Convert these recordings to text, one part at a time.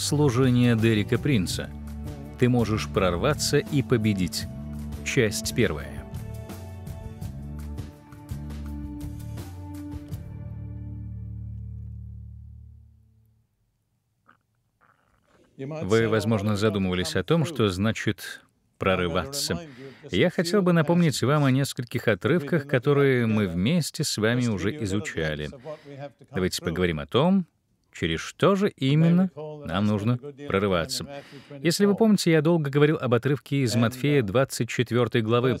служение Дерека Принца. Ты можешь прорваться и победить. Часть первая. Вы, возможно, задумывались о том, что значит прорываться. Я хотел бы напомнить вам о нескольких отрывках, которые мы вместе с вами уже изучали. Давайте поговорим о том, Через что же именно нам нужно прорываться? Если вы помните, я долго говорил об отрывке из Матфея 24 uh, главы.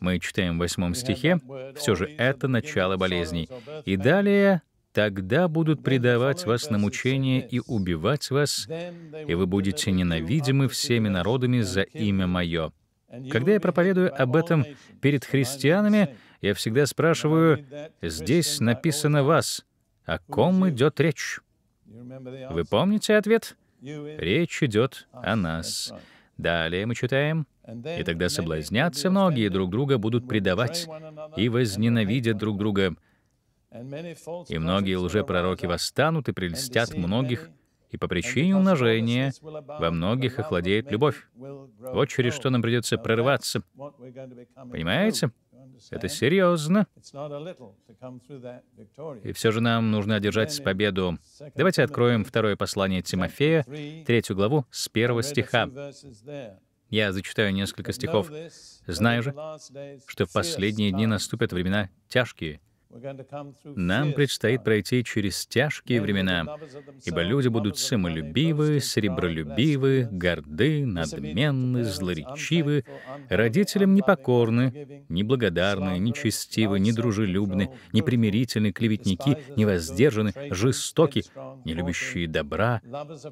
Мы читаем в 8 стихе, uh, «Все же это начало болезней». И далее тогда будут предавать вас на мучение и убивать вас, и вы будете ненавидимы всеми народами за имя Мое. Когда я проповедую об этом перед христианами, я всегда спрашиваю, здесь написано «вас», о ком идет речь? Вы помните ответ? Речь идет ah, о нас. Далее мы читаем, «И тогда соблазнятся многие, друг друга будут предавать и возненавидят друг друга. И многие лжепророки восстанут и прельстят многих, и по причине умножения во многих охладеет любовь. Вот через что нам придется прорываться. Понимаете? Это серьезно. И все же нам нужно одержать победу. Давайте откроем второе послание Тимофея, третью главу, с первого стиха. Я зачитаю несколько стихов. «Знаю же, что в последние дни наступят времена тяжкие, нам предстоит uh, пройти через тяжкие времена, ибо люди будут самолюбивы, серебролюбивы, горды, надменны, злоречивы, родителям непокорны, неблагодарны, нечестивы, недружелюбны, непримирительны, клеветники, невоздержаны, жестоки, нелюбящие добра,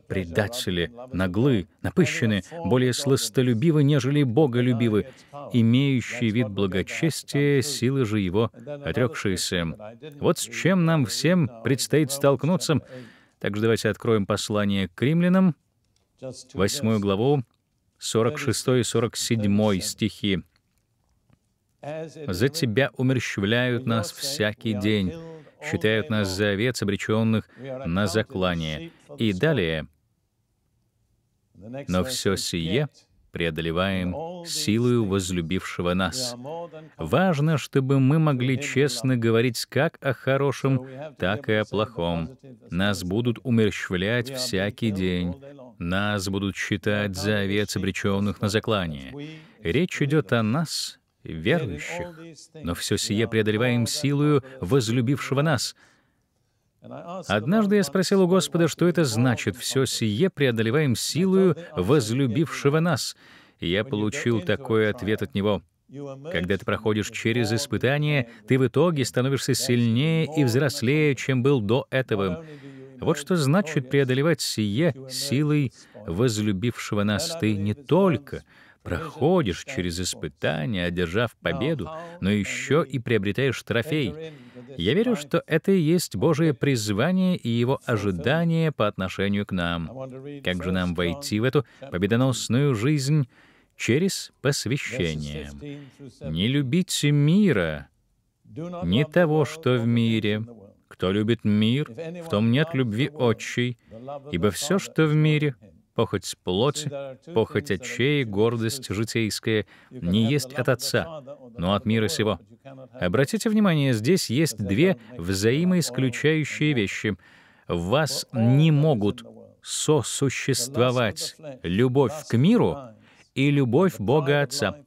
предатели, наглы, напыщены, более сластолюбивы, нежели боголюбивы, имеющие вид благочестия, силы же его отрекшиеся эмоциям. Вот с чем нам всем предстоит столкнуться. Также давайте откроем послание к римлянам, 8 главу, 46 и 47 стихи. «За тебя умерщвляют нас всякий день, считают нас за овец, обреченных на заклание». И далее, «Но все сие преодолеваем силою возлюбившего нас. Важно, чтобы мы могли честно говорить как о хорошем, так и о плохом. Нас будут умерщвлять всякий день. Нас будут считать за овец, обреченных на заклание. Речь идет о нас, верующих. Но все сие преодолеваем силою возлюбившего нас — Однажды я спросил у Господа, что это значит, все сие преодолеваем силою возлюбившего нас. И я получил такой ответ от него. Когда ты проходишь через испытания, ты в итоге становишься сильнее и взрослее, чем был до этого. Вот что значит преодолевать сие силой возлюбившего нас. Ты не только проходишь через испытания, одержав победу, но еще и приобретаешь трофей. Я верю, что это и есть Божие призвание и Его ожидание по отношению к нам. Как же нам войти в эту победоносную жизнь? Через посвящение. «Не любите мира, не того, что в мире. Кто любит мир, в том нет любви отчей, ибо все, что в мире, похоть плоти, похоть очей, гордость житейская, не есть от Отца, но от мира сего. Обратите внимание, здесь есть две взаимоисключающие вещи. В вас не могут сосуществовать любовь к миру и любовь Бога Отца.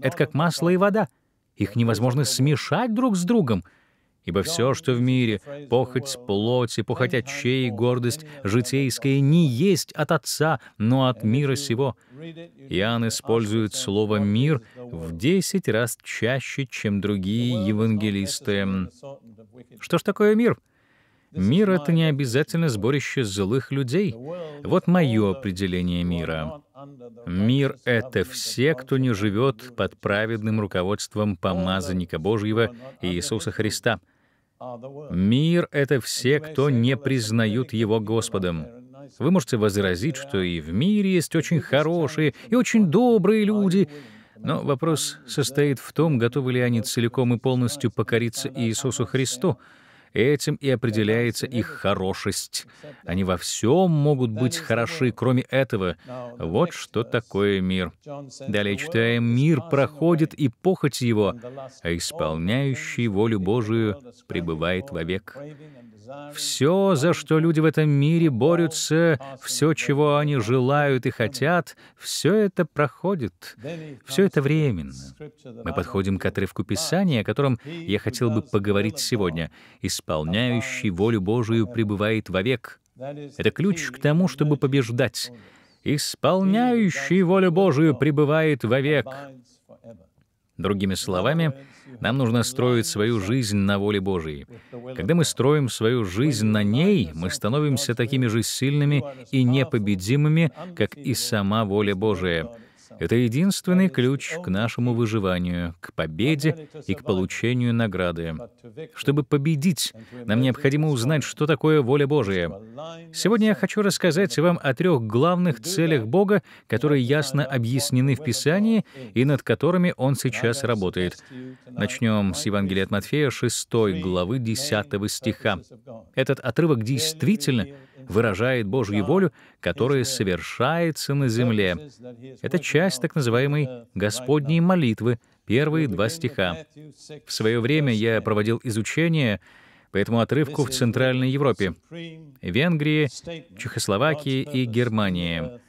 Это как масло и вода. Их невозможно смешать друг с другом — Ибо все, что в мире, похоть, плоть и похотячей, гордость житейская, не есть от Отца, но от мира сего. Иоанн использует слово «мир» в десять раз чаще, чем другие евангелисты. Что ж такое мир? Мир — это не обязательно сборище злых людей. Вот мое определение мира. Мир — это все, кто не живет под праведным руководством помазанника Божьего Иисуса Христа. Мир — это все, кто не признают Его Господом. Вы можете возразить, что и в мире есть очень хорошие и очень добрые люди, но вопрос состоит в том, готовы ли они целиком и полностью покориться Иисусу Христу, Этим и определяется их хорошесть. Они во всем могут быть хороши, кроме этого. Вот что такое мир. Далее читаем, «Мир проходит, и похоть его, а исполняющий волю Божию пребывает вовек». Все, за что люди в этом мире борются, все, чего они желают и хотят, все это проходит. Все это временно. Мы подходим к отрывку Писания, о котором я хотел бы поговорить сегодня. Из исполняющий волю Божию, пребывает вовек. Это ключ к тому, чтобы побеждать. Исполняющий волю Божию пребывает вовек. Другими словами, нам нужно строить свою жизнь на воле Божьей. Когда мы строим свою жизнь на ней, мы становимся такими же сильными и непобедимыми, как и сама воля Божия. Это единственный ключ к нашему выживанию, к победе и к получению награды. Чтобы победить, нам необходимо узнать, что такое воля Божия. Сегодня я хочу рассказать вам о трех главных целях Бога, которые ясно объяснены в Писании и над которыми Он сейчас работает. Начнем с Евангелия от Матфея, 6 главы 10 стиха. Этот отрывок действительно выражает Божью волю, которая совершается на земле. Это часть так называемой «Господней молитвы», первые два стиха. В свое время я проводил изучение по этому отрывку в Центральной Европе, Венгрии, Чехословакии и Германии.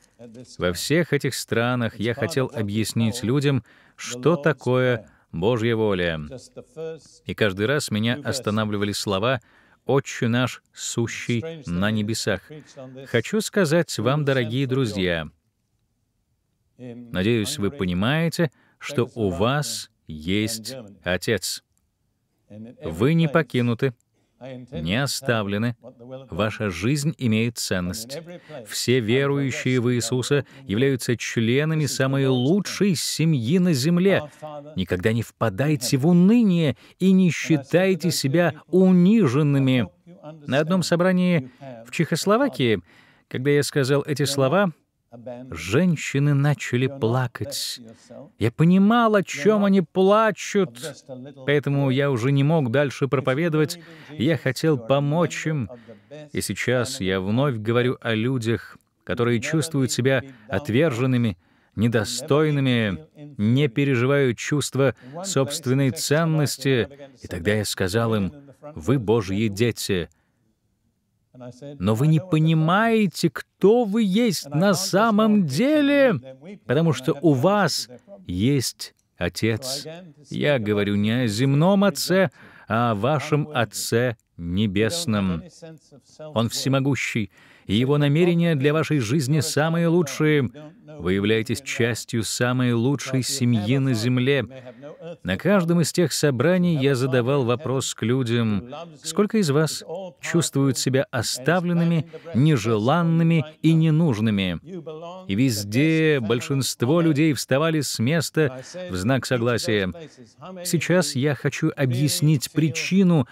Во всех этих странах я хотел объяснить людям, что такое Божья воля. И каждый раз меня останавливали слова — «Отче наш, сущий на небесах». Хочу сказать вам, дорогие друзья, надеюсь, вы понимаете, что у вас есть Отец. Вы не покинуты, не оставлены. Ваша жизнь имеет ценность. Все верующие в Иисуса являются членами самой лучшей семьи на земле. Никогда не впадайте в уныние и не считайте себя униженными. На одном собрании в Чехословакии, когда я сказал эти слова, Женщины начали плакать. Я понимал, о чем они плачут, поэтому я уже не мог дальше проповедовать. Я хотел помочь им. И сейчас я вновь говорю о людях, которые чувствуют себя отверженными, недостойными, не переживают чувства собственной ценности. И тогда я сказал им, «Вы Божьи дети» но вы не понимаете, кто вы есть на самом деле, потому что у вас есть Отец. Я говорю не о земном Отце, а о вашем Отце Небесном. Он всемогущий, и Его намерения для вашей жизни самые лучшие. Вы являетесь частью самой лучшей семьи на земле. На каждом из тех собраний я задавал вопрос к людям, сколько из вас чувствуют себя оставленными, нежеланными и ненужными. И везде большинство людей вставали с места в знак согласия. Сейчас я хочу объяснить причину,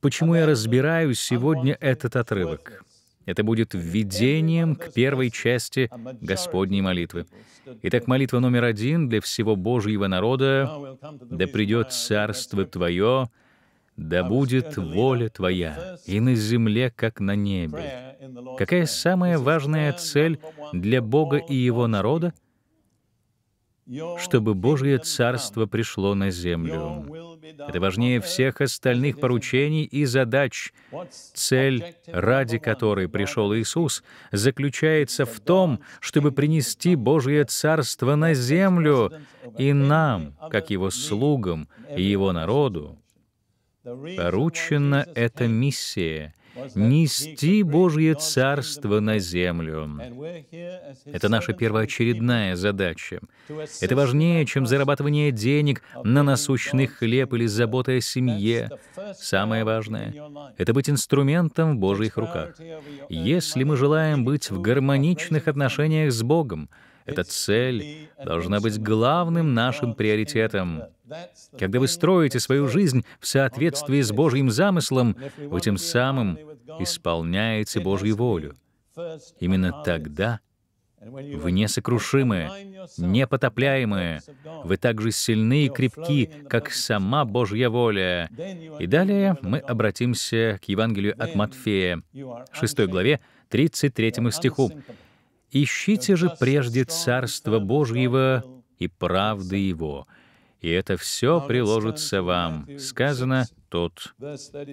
почему я разбираю сегодня этот отрывок. Это будет введением к первой части Господней молитвы. Итак, молитва номер один для всего Божьего народа «Да придет Царство Твое, да будет воля Твоя и на земле, как на небе». Какая самая важная цель для Бога и Его народа — чтобы Божье Царство пришло на землю. Это важнее всех остальных поручений и задач. Цель, ради которой пришел Иисус, заключается в том, чтобы принести Божье Царство на землю и нам, как Его слугам и Его народу, поручена эта миссия — нести Божье Царство на землю. Это наша первоочередная задача. Это важнее, чем зарабатывание денег на насущный хлеб или забота о семье. Самое важное — это быть инструментом в Божьих руках. Если мы желаем быть в гармоничных отношениях с Богом — эта цель должна быть главным нашим приоритетом. Когда вы строите свою жизнь в соответствии с Божьим замыслом, вы тем самым исполняете Божью волю. Именно тогда вы несокрушимы, непотопляемы, вы также сильны и крепки, как сама Божья воля. И далее мы обратимся к Евангелию от Матфея, 6 главе, 33 стиху. Ищите же прежде Царство Божьего и правды Его, и это все приложится вам, сказано тот.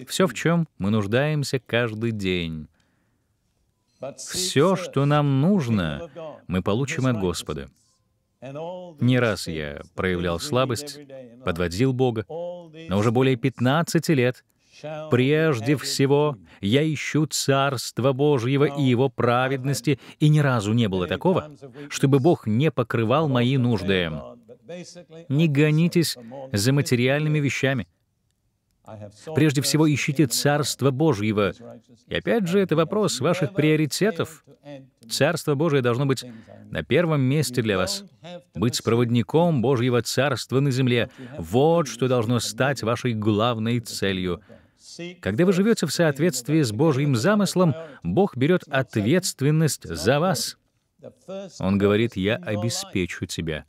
Все, в чем мы нуждаемся каждый день. Все, что нам нужно, мы получим от Господа. Не раз я проявлял слабость, подводил Бога, но уже более 15 лет Прежде всего, я ищу Царство Божьего и Его праведности, и ни разу не было такого, чтобы Бог не покрывал мои нужды. Не гонитесь за материальными вещами. Прежде всего, ищите Царство Божьего. И опять же, это вопрос ваших приоритетов. Царство Божие должно быть на первом месте для вас. Быть проводником Божьего Царства на земле — вот что должно стать вашей главной целью — когда вы живете в соответствии с Божьим замыслом, Бог берет ответственность за вас. Он говорит, «Я обеспечу тебя.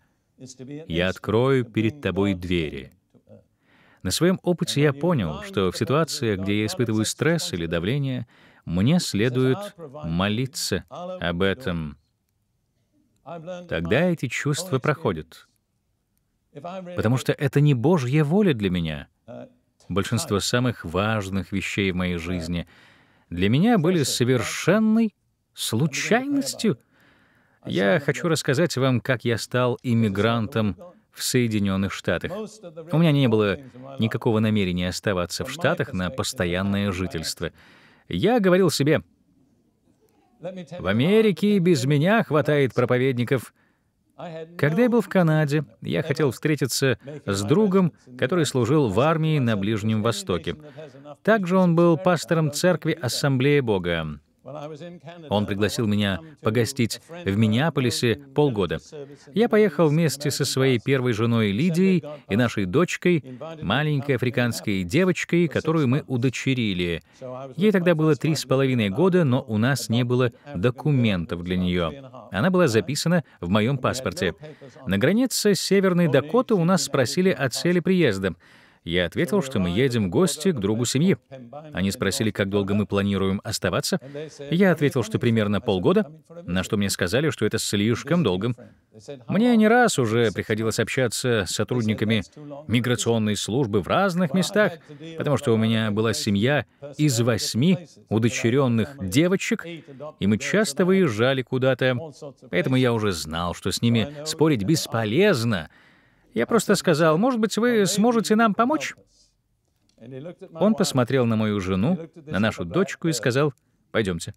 Я открою перед тобой двери». На своем опыте я понял, что в ситуациях, где я испытываю стресс или давление, мне следует молиться об этом. Тогда эти чувства проходят. Потому что это не Божья воля для меня большинство самых важных вещей в моей жизни для меня были а совершенной случайностью. А я хочу рассказать вам, как я стал иммигрантом в Соединенных Штатах. У меня не было никакого намерения оставаться в Штатах на постоянное жительство. Я говорил себе, в Америке без меня хватает проповедников — когда я был в Канаде, я хотел встретиться с другом, который служил в армии на Ближнем Востоке. Также он был пастором церкви Ассамблеи Бога. Он пригласил меня погостить в Миннеаполисе полгода. Я поехал вместе со своей первой женой Лидией и нашей дочкой, маленькой африканской девочкой, которую мы удочерили. Ей тогда было три с половиной года, но у нас не было документов для нее. Она была записана в моем паспорте. На границе Северной Дакоты у нас спросили о цели приезда. Я ответил, что мы едем в гости к другу семьи. Они спросили, как долго мы планируем оставаться. Я ответил, что примерно полгода, на что мне сказали, что это слишком долго. Мне не раз уже приходилось общаться с сотрудниками миграционной службы в разных местах, потому что у меня была семья из восьми удочеренных девочек, и мы часто выезжали куда-то. Поэтому я уже знал, что с ними спорить бесполезно, я просто сказал, может быть, вы сможете нам помочь? Он посмотрел на мою жену, на нашу дочку и сказал, пойдемте.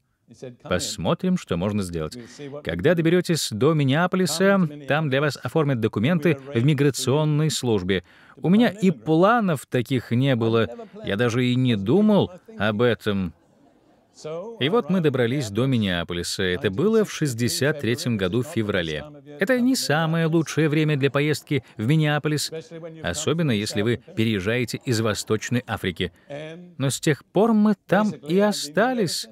Посмотрим, что можно сделать. Когда доберетесь до Миннеаполиса, там для вас оформят документы в миграционной службе. У меня и планов таких не было. Я даже и не думал об этом. И вот мы добрались до Миннеаполиса. Это было в 63 году в феврале. Это не самое лучшее время для поездки в Миннеаполис, особенно если вы переезжаете из Восточной Африки. Но с тех пор мы там и остались.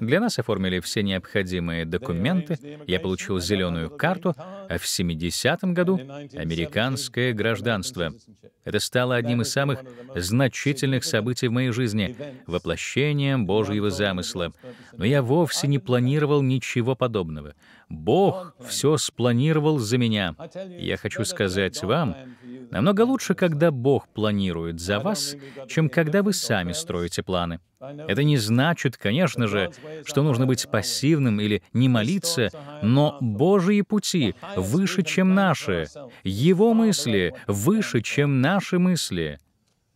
Для нас оформили все необходимые документы, я получил зеленую карту, а в 70-м году — американское гражданство. Это стало одним из самых значительных событий в моей жизни, воплощением Божьего замысла. Но я вовсе не планировал ничего подобного. Бог все спланировал за меня. Я хочу сказать вам, намного лучше, когда Бог планирует за вас, чем когда вы сами строите планы. Это не значит, конечно же, что нужно быть пассивным или не молиться, но Божьи пути выше, чем наши. Его мысли выше, чем наши мысли.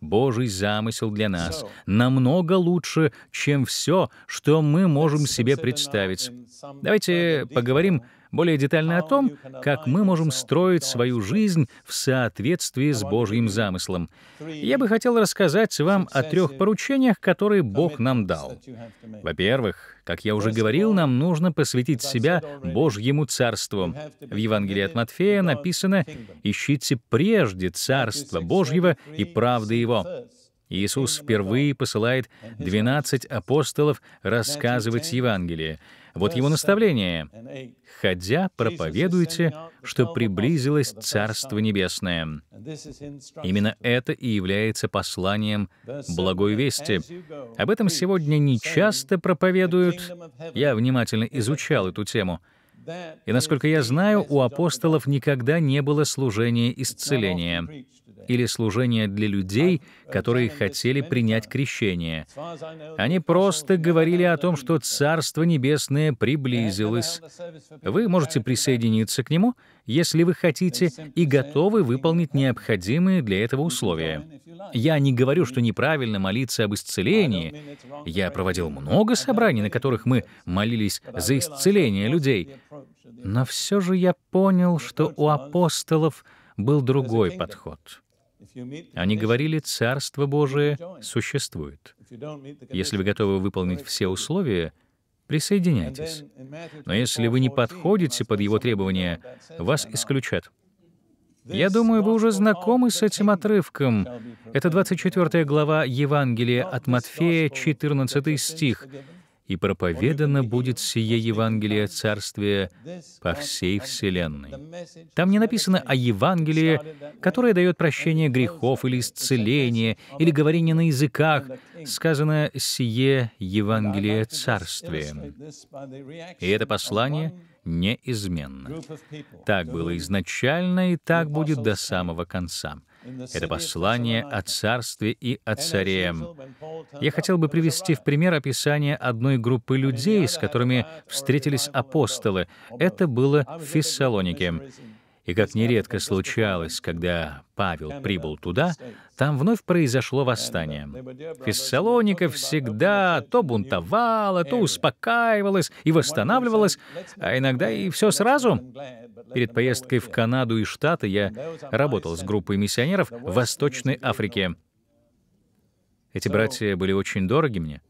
Божий замысел для нас намного лучше, чем все, что мы можем себе представить. Давайте поговорим более детально о том, как мы можем строить свою жизнь в соответствии с Божьим замыслом. Я бы хотел рассказать вам о трех поручениях, которые Бог нам дал. Во-первых, как я уже говорил, нам нужно посвятить себя Божьему Царству. В Евангелии от Матфея написано «Ищите прежде Царство Божьего и правды Его». Иисус впервые посылает 12 апостолов рассказывать Евангелие — вот его наставление. «Ходя, проповедуйте, что приблизилось Царство Небесное». Именно это и является посланием благой вести. Об этом сегодня не часто проповедуют. Я внимательно изучал эту тему. И, насколько я знаю, у апостолов никогда не было служения исцеления или служение для людей, которые хотели принять крещение. Они просто говорили о том, что Царство Небесное приблизилось. Вы можете присоединиться к нему, если вы хотите, и готовы выполнить необходимые для этого условия. Я не говорю, что неправильно молиться об исцелении. Я проводил много собраний, на которых мы молились за исцеление людей. Но все же я понял, что у апостолов был другой подход. Они говорили, Царство Божие существует. Если вы готовы выполнить все условия, присоединяйтесь. Но если вы не подходите под его требования, вас исключат. Я думаю, вы уже знакомы с этим отрывком. Это 24 глава Евангелия от Матфея, 14 стих и проповедано будет сие Евангелие Царствия по всей вселенной. Там не написано о Евангелии, которое дает прощение грехов или исцеление, или говорение на языках, сказано «сие Евангелие Царствия». И это послание неизменно. Так было изначально, и так будет до самого конца. Это послание о царстве и о царе. Я хотел бы привести в пример описание одной группы людей, с которыми встретились апостолы. Это было в Фессалонике. И как нередко случалось, когда Павел прибыл туда, там вновь произошло восстание. Фессалоника всегда то бунтовала, то успокаивалась и восстанавливалась, а иногда и все сразу. Перед поездкой в Канаду и Штаты я работал с группой миссионеров в Восточной Африке. Эти братья были очень дороги мне.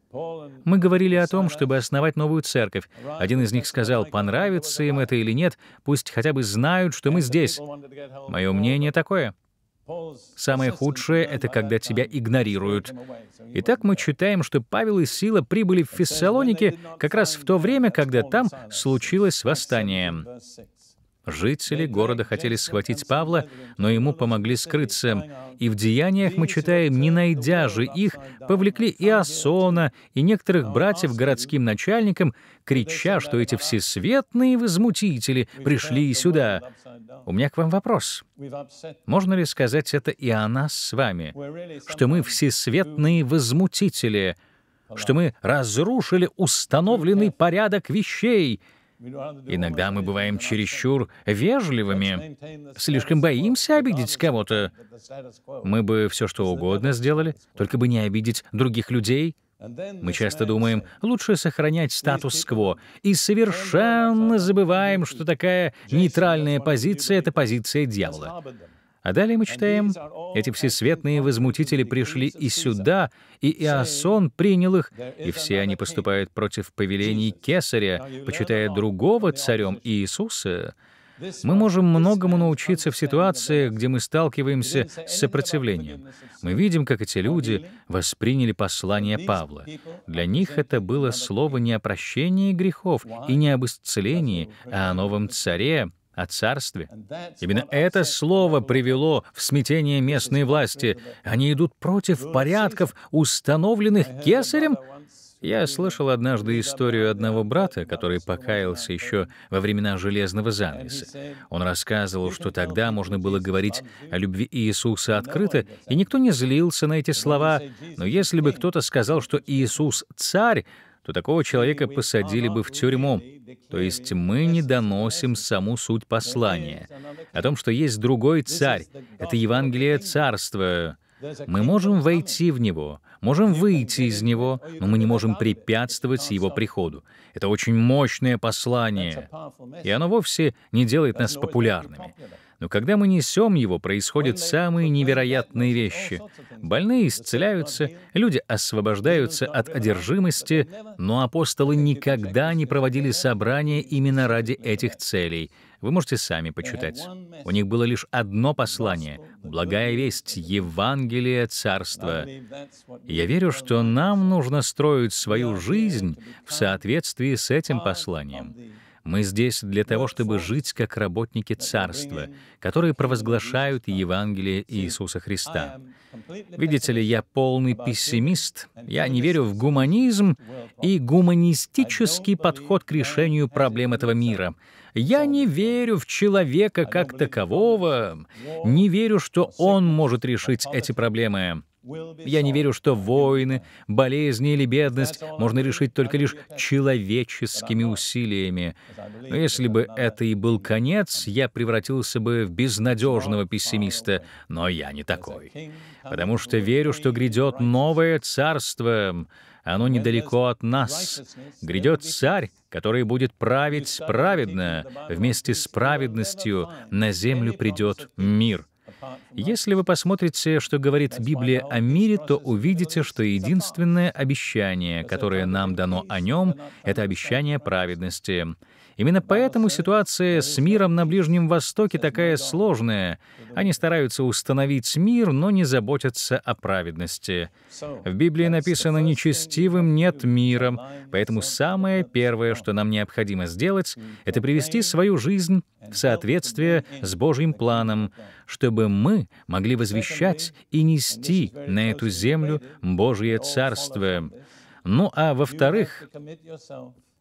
Мы говорили о том, чтобы основать новую церковь. Один из них сказал, понравится им это или нет, пусть хотя бы знают, что мы здесь. Мое мнение такое. Самое худшее — это когда тебя игнорируют. Итак, мы читаем, что Павел и Сила прибыли в Фессалоники как раз в то время, когда там случилось восстание. Жители города хотели схватить Павла, но ему помогли скрыться. И в деяниях мы читаем, не найдя же их, повлекли и Асона, и некоторых братьев городским начальникам, крича, что эти всесветные возмутители пришли сюда. У меня к вам вопрос. Можно ли сказать это и о нас с вами, что мы всесветные возмутители, что мы разрушили установленный порядок вещей, Иногда мы бываем чересчур вежливыми, слишком боимся обидеть кого-то. Мы бы все что угодно сделали, только бы не обидеть других людей. Мы часто думаем, лучше сохранять статус-кво, и совершенно забываем, что такая нейтральная позиция — это позиция дьявола. А далее мы читаем, «Эти всесветные возмутители пришли и сюда, и Иосон принял их, и все они поступают против повелений Кесаря, почитая другого царем Иисуса». Мы можем многому научиться в ситуации, где мы сталкиваемся с сопротивлением. Мы видим, как эти люди восприняли послание Павла. Для них это было слово не о прощении грехов и не об исцелении, а о новом царе, о царстве. Именно это слово привело в смятение местные власти. Они идут против порядков, установленных кесарем. Я слышал однажды историю одного брата, который покаялся еще во времена железного занавеса. Он рассказывал, что тогда можно было говорить о любви Иисуса открыто, и никто не злился на эти слова. Но если бы кто-то сказал, что Иисус — царь, то такого человека посадили бы в тюрьму. То есть мы не доносим саму суть послания. О том, что есть другой царь, это Евангелие Царства. Мы можем войти в него, можем выйти из него, но мы не можем препятствовать его приходу. Это очень мощное послание, и оно вовсе не делает нас популярными. Но когда мы несем его, происходят самые невероятные вещи. Ну, Больные исцеляются, люди освобождаются от одержимости, но апостолы никогда не проводили собрания именно ради этих целей. Вы можете сами почитать. У них было лишь одно послание — благая весть Евангелия Царства. я верю, что нам нужно строить свою жизнь в соответствии с этим посланием. Мы здесь для того, чтобы жить как работники Царства, которые провозглашают Евангелие Иисуса Христа. Видите ли, я полный пессимист, я не верю в гуманизм и гуманистический подход к решению проблем этого мира. Я не верю в человека как такового, не верю, что он может решить эти проблемы. Я не верю, что войны, болезни или бедность можно решить только лишь человеческими усилиями. Но если бы это и был конец, я превратился бы в безнадежного пессимиста, но я не такой. Потому что верю, что грядет новое царство, оно недалеко от нас. Грядет царь, который будет править праведно, вместе с праведностью на землю придет мир — если вы посмотрите, что говорит Библия о мире, то увидите, что единственное обещание, которое нам дано о нем, — это обещание праведности — Именно поэтому ситуация с миром на Ближнем Востоке такая сложная. Они стараются установить мир, но не заботятся о праведности. В Библии написано «нечестивым нет мира», поэтому самое первое, что нам необходимо сделать, это привести свою жизнь в соответствие с Божьим планом, чтобы мы могли возвещать и нести на эту землю Божье Царство. Ну а во-вторых,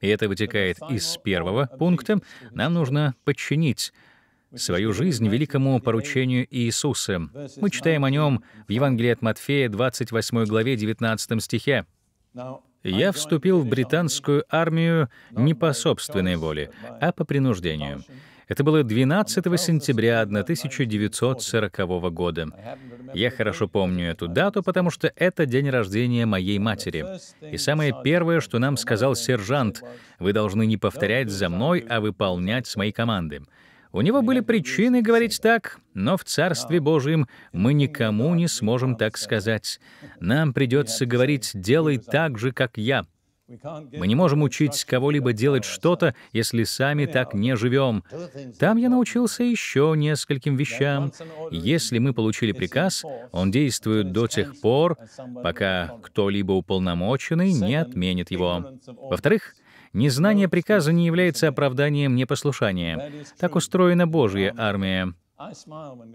и это вытекает из первого пункта, нам нужно подчинить свою жизнь великому поручению Иисуса. Мы читаем о нем в Евангелии от Матфея, 28 главе, 19 стихе. «Я вступил в британскую армию не по собственной воле, а по принуждению. Это было 12 сентября 1940 года. Я хорошо помню эту дату, потому что это день рождения моей матери. И самое первое, что нам сказал сержант, вы должны не повторять за мной, а выполнять с моей команды. У него были причины говорить так, но в Царстве Божьем мы никому не сможем так сказать. Нам придется говорить «делай так же, как я», мы не можем учить кого-либо делать что-то, если сами так не живем. Там я научился еще нескольким вещам. Если мы получили приказ, он действует до тех пор, пока кто-либо уполномоченный не отменит его. Во-вторых, Незнание приказа не является оправданием непослушания. Так устроена Божья армия.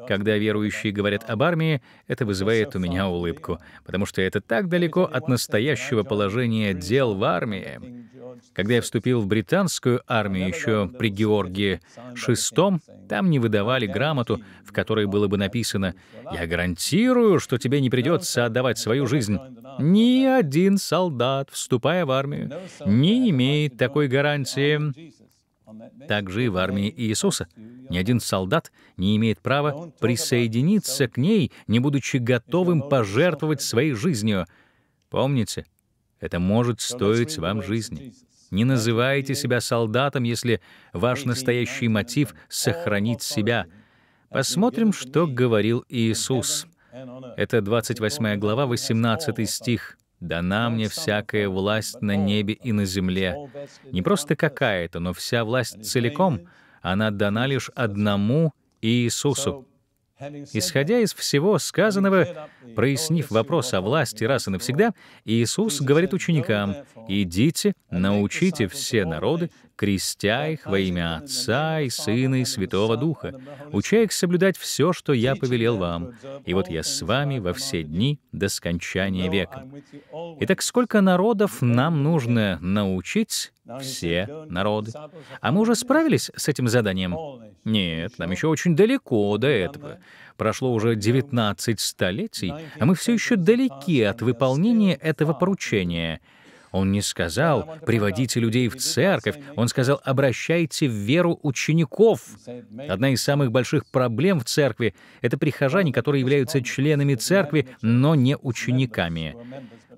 Когда верующие говорят об армии, это вызывает у меня улыбку, потому что это так далеко от настоящего положения дел в армии. Когда я вступил в британскую армию еще при Георгии VI, там не выдавали грамоту, в которой было бы написано «Я гарантирую, что тебе не придется отдавать свою жизнь». Ни один солдат, вступая в армию, не имеет такой гарантии. Также и в армии Иисуса. Ни один солдат не имеет права присоединиться к ней, не будучи готовым пожертвовать своей жизнью. Помните, это может стоить вам жизни. Не называйте себя солдатом, если ваш настоящий мотив — сохранить себя. Посмотрим, что говорил Иисус. Это 28 глава, 18 стих. Дана мне всякая власть на небе и на земле. Не просто какая-то, но вся власть целиком, она дана лишь одному Иисусу. Исходя из всего сказанного, прояснив вопрос о власти раз и навсегда, Иисус говорит ученикам, «Идите, научите все народы, крестя их во имя Отца и Сына и Святого Духа, уча их соблюдать все, что я повелел вам. И вот я с вами во все дни до скончания века». Итак, сколько народов нам нужно научить все народы. А мы уже справились с этим заданием? Нет, нам еще очень далеко до этого. Прошло уже 19 столетий, а мы все еще далеки от выполнения этого поручения — он не сказал «приводите людей в церковь», он сказал «обращайте в веру учеников». Одна из самых больших проблем в церкви — это прихожане, которые являются членами церкви, но не учениками,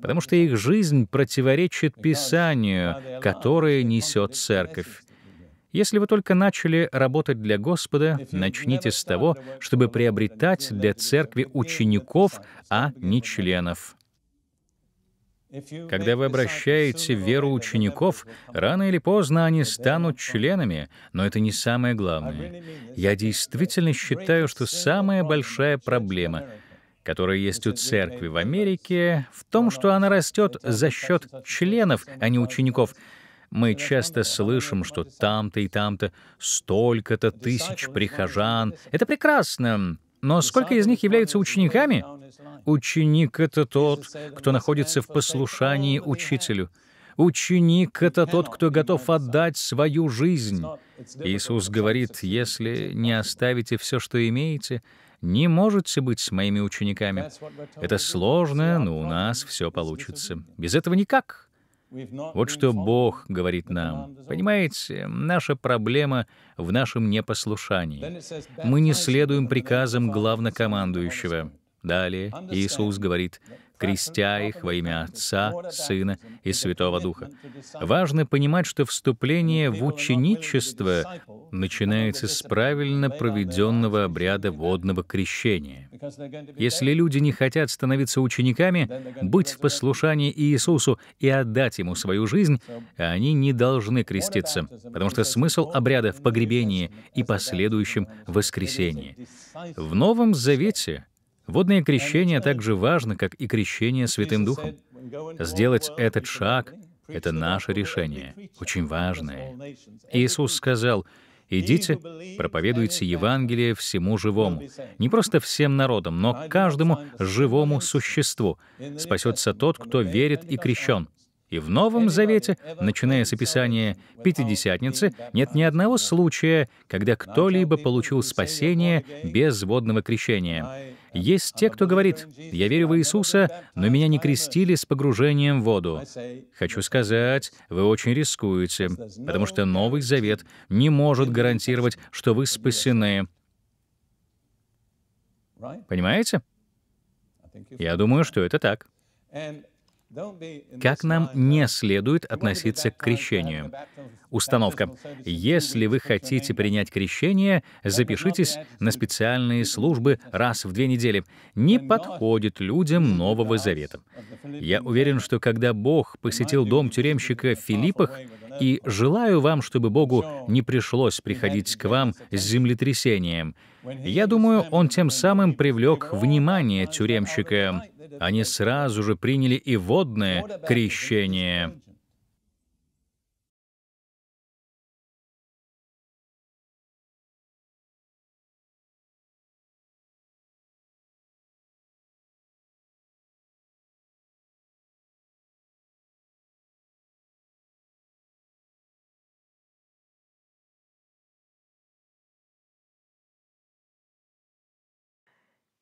потому что их жизнь противоречит Писанию, которое несет церковь. Если вы только начали работать для Господа, начните с того, чтобы приобретать для церкви учеников, а не членов. Когда вы обращаете в веру учеников, рано или поздно они станут членами, но это не самое главное. Я действительно считаю, что самая большая проблема которая есть у церкви в Америке, в том, что она растет за счет членов, а не учеников. Мы часто слышим, что там-то и там-то столько-то тысяч прихожан. Это прекрасно. Но сколько из них являются учениками? Ученик — это тот, кто находится в послушании учителю. Ученик — это тот, кто готов отдать свою жизнь. Иисус говорит, «Если не оставите все, что имеете, не можете быть с моими учениками». Это сложно, но у нас все получится. Без этого никак. Вот что Бог говорит нам. Понимаете, наша проблема в нашем непослушании. Мы не следуем приказам главнокомандующего. Далее Иисус говорит, крестя их во имя Отца, Сына и Святого Духа. Важно понимать, что вступление в ученичество начинается с правильно проведенного обряда водного крещения. Если люди не хотят становиться учениками, быть в послушании Иисусу и отдать Ему свою жизнь, они не должны креститься, потому что смысл обряда в погребении и последующем воскресении. В Новом Завете Водное крещение так же важно, как и крещение Святым Духом. Сделать этот шаг — это наше решение, очень важное. Иисус сказал, «Идите, проповедуйте Евангелие всему живому, не просто всем народам, но каждому живому существу. Спасется тот, кто верит и крещен». И в Новом Завете, начиная с описания Пятидесятницы, нет ни одного случая, когда кто-либо получил спасение без водного крещения. Есть те, кто говорит, «Я верю в Иисуса, но меня не крестили с погружением в воду». Хочу сказать, вы очень рискуете, потому что Новый Завет не может гарантировать, что вы спасены. Понимаете? Я думаю, что это так. Как нам не следует относиться к крещению? Установка. Если вы хотите принять крещение, запишитесь на специальные службы раз в две недели. Не подходит людям Нового Завета. Я уверен, что когда Бог посетил дом тюремщика в Филиппах, и желаю вам, чтобы Богу не пришлось приходить к вам с землетрясением. Я думаю, он тем самым привлек внимание тюремщика. Они сразу же приняли и водное крещение.